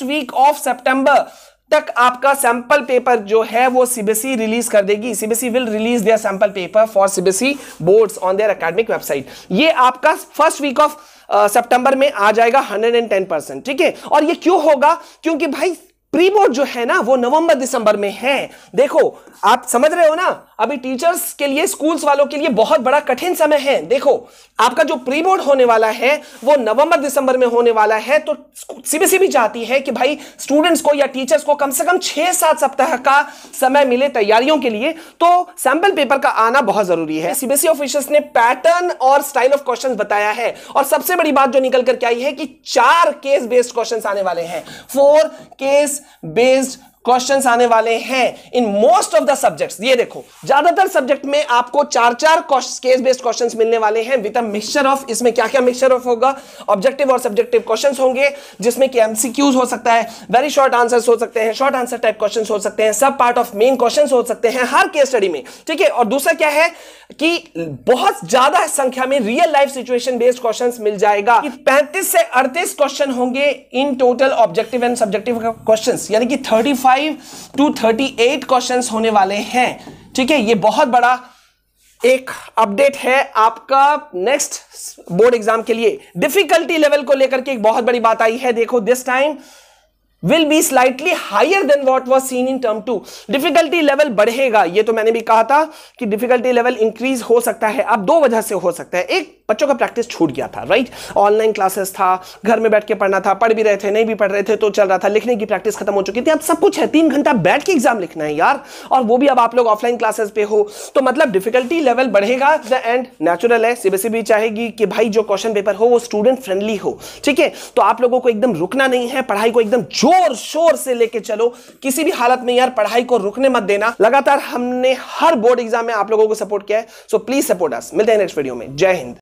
first week of September तक आपका sample paper जो है वो सीबीएसई रिलीज कर देगी CBSE will release their sample paper for CBSE boards on their academic website ये आपका फर्स्ट वीक ऑफ सितंबर में आ जाएगा 110 परसेंट ठीक है और ये क्यों होगा क्योंकि भाई प्री बोर्ड जो है ना वो नवंबर दिसंबर में है देखो आप समझ रहे हो ना अभी टीचर्स के लिए स्कूल्स वालों के लिए बहुत बड़ा कठिन समय है देखो आपका जो प्री बोर्ड होने वाला है वो नवंबर दिसंबर में होने वाला है तो सीबीसी भी चाहती है कि भाई स्टूडेंट्स को या टीचर्स को कम से कम छह सात सप्ताह का समय मिले तैयारियों के लिए तो सैंपल पेपर का आना बहुत जरूरी है सीबीएसई ऑफिशियल्स ने पैटर्न और स्टाइल ऑफ क्वेश्चन बताया है और सबसे बड़ी बात जो निकल करके आई है कि चार केस बेस्ड क्वेश्चन आने वाले हैं फोर केस बेस्ड क्वेश्चंस आने वाले हैं in most of the subjects ये देखो ज्यादातर सब्जेक्ट में आपको चार चार केस बेस्ड क्वेश्चंस मिलने वाले हैं विद अ मिक्सचर ऑफ इसमें क्या क्या मिक्सचर ऑफ होगा ऑब्जेक्टिव और सब्जेक्टिव क्वेश्चंस होंगे जिसमें कि एमसीक्यूज हो सकता है वेरी शॉर्ट आंसर्स हो सकते हैं शॉर्ट आंसर टाइप क्वेश्चन हो सकते हैं सब पार्ट ऑफ मेन क्वेश्चन हो सकते हैं हर केस स्टडी में ठीक है और दूसरा क्या है कि बहुत ज्यादा संख्या में real life situation based questions मिल जाएगा 35 से 38 क्वेश्चन होंगे in total objective and subjective questions यानी कि 35 five to thirty eight question होने वाले हैं ठीक है ये बहुत बड़ा एक अपडेट है आपका नेक्स्ट बोर्ड एग्जाम के लिए डिफिकल्टी लेवल को लेकर के एक बहुत बड़ी बात आई है देखो this time will be slightly higher than what was seen in term 2 difficulty level बढ़ेगा ये तो मैंने भी कहा था कि difficulty level increase हो सकता है अब दो वजह से हो सकता है एक बच्चों का प्रैक्टिस छूट गया था राइट ऑनलाइन क्लासेस था घर में बैठ के पढ़ना था पढ़ भी रहे थे नहीं भी पढ़ रहे थे तो चल रहा था लिखने की प्रैक्टिस खत्म हो चुकी थी अब सब कुछ है तीन घंटा बैठ के एग्जाम लिखना है यार और वो भी अब आप लोग ऑफलाइन क्लासेस पे हो तो मतलब डिफिकल्टी लेवल बढ़ेगा द एंड नेचुरल है सीबीएसई भी चाहेगी कि भाई जो क्वेश्चन पेपर हो वो स्टूडेंट फ्रेंडली हो ठीक है तो आप लोगों को एकदम रुकना नहीं है पढ़ाई को एकदम जोर शोर से लेके चलो किसी भी हालत में यार पढ़ाई को रुकने मत देना लगातार हमने हर बोर्ड एग्जाम में आप लोगों को सपोर्ट किया है सो प्लीज सपोर्ट अस मिलते हैं नेक्स्ट वीडियो में जय हिंद